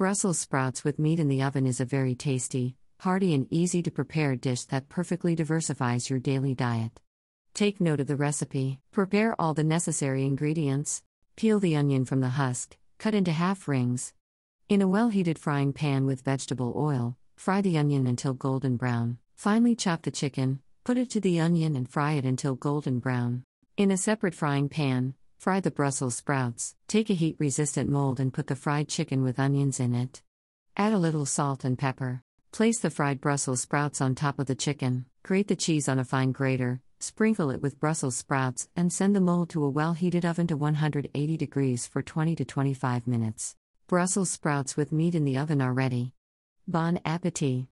Brussels sprouts with meat in the oven is a very tasty, hearty, and easy to prepare dish that perfectly diversifies your daily diet. Take note of the recipe. Prepare all the necessary ingredients. Peel the onion from the husk, cut into half rings. In a well heated frying pan with vegetable oil, fry the onion until golden brown. Finely chop the chicken, put it to the onion and fry it until golden brown. In a separate frying pan, Fry the Brussels sprouts, take a heat resistant mold and put the fried chicken with onions in it. Add a little salt and pepper. Place the fried Brussels sprouts on top of the chicken, grate the cheese on a fine grater, sprinkle it with Brussels sprouts, and send the mold to a well heated oven to 180 degrees for 20 to 25 minutes. Brussels sprouts with meat in the oven are ready. Bon appetit!